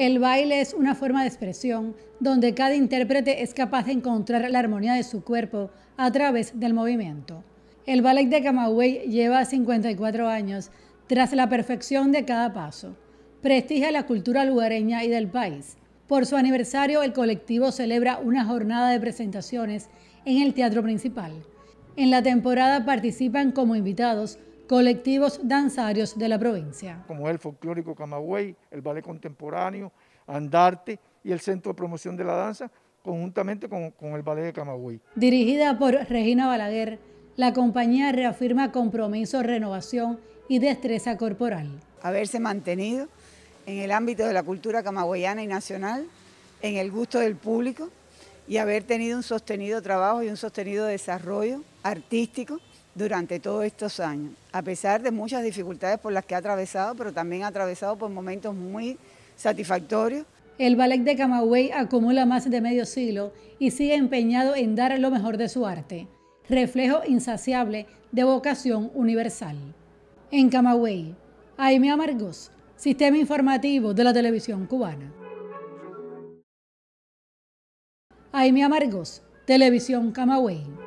El baile es una forma de expresión donde cada intérprete es capaz de encontrar la armonía de su cuerpo a través del movimiento. El ballet de Camagüey lleva 54 años tras la perfección de cada paso. Prestigia la cultura lugareña y del país. Por su aniversario, el colectivo celebra una jornada de presentaciones en el Teatro Principal. En la temporada participan como invitados colectivos danzarios de la provincia. Como el folclórico Camagüey, el ballet contemporáneo, Andarte y el Centro de Promoción de la Danza, conjuntamente con, con el ballet de Camagüey. Dirigida por Regina Balaguer, la compañía reafirma compromiso, renovación y destreza corporal. Haberse mantenido en el ámbito de la cultura camagüeyana y nacional, en el gusto del público, y haber tenido un sostenido trabajo y un sostenido desarrollo artístico durante todos estos años, a pesar de muchas dificultades por las que ha atravesado, pero también ha atravesado por momentos muy satisfactorios. El ballet de Camagüey acumula más de medio siglo y sigue empeñado en dar lo mejor de su arte, reflejo insaciable de vocación universal. En Camagüey, Aime Amargos, Sistema Informativo de la Televisión Cubana. mi Amargos, Televisión Camagüey.